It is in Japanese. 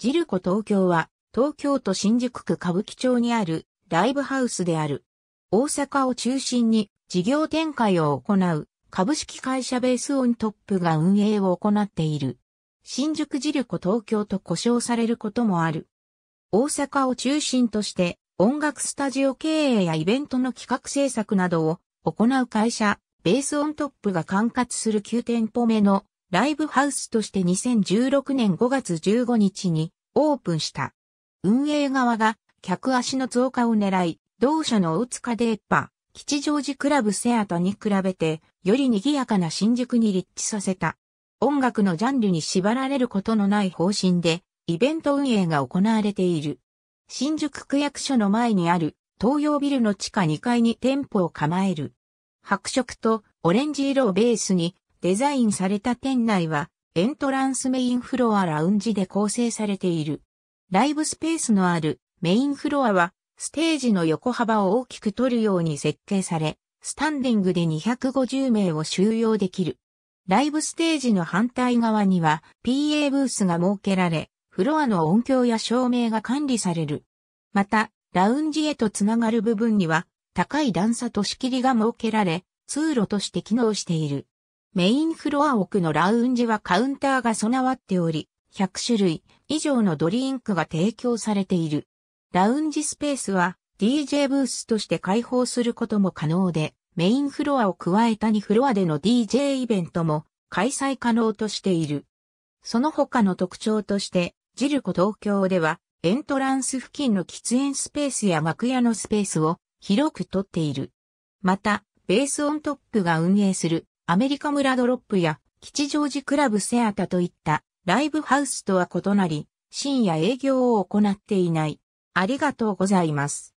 ジルコ東京は、東京都新宿区歌舞伎町にあるライブハウスである。大阪を中心に事業展開を行う株式会社ベースオントップが運営を行っている。新宿ジルコ東京と呼称されることもある。大阪を中心として音楽スタジオ経営やイベントの企画制作などを行う会社、ベースオントップが管轄する9店舗目のライブハウスとして2016年5月15日にオープンした。運営側が客足の増加を狙い、同社の大塚デーパ、吉祥寺クラブセアタに比べて、より賑やかな新宿に立地させた。音楽のジャンルに縛られることのない方針で、イベント運営が行われている。新宿区役所の前にある東洋ビルの地下2階に店舗を構える。白色とオレンジ色をベースにデザインされた店内はエントランスメインフロアラウンジで構成されている。ライブスペースのあるメインフロアはステージの横幅を大きく取るように設計され、スタンディングで250名を収容できる。ライブステージの反対側には PA ブースが設けられ、フロアの音響や照明が管理される。また、ラウンジへとつながる部分には、高い段差と仕切りが設けられ、通路として機能している。メインフロア奥のラウンジはカウンターが備わっており、100種類以上のドリンクが提供されている。ラウンジスペースは DJ ブースとして開放することも可能で、メインフロアを加えた2フロアでの DJ イベントも開催可能としている。その他の特徴として、ジルコ東京ではエントランス付近の喫煙スペースや幕屋のスペースを広く取っている。また、ベースオントップが運営するアメリカ村ドロップや吉祥寺クラブセアタといったライブハウスとは異なり、深夜営業を行っていない。ありがとうございます。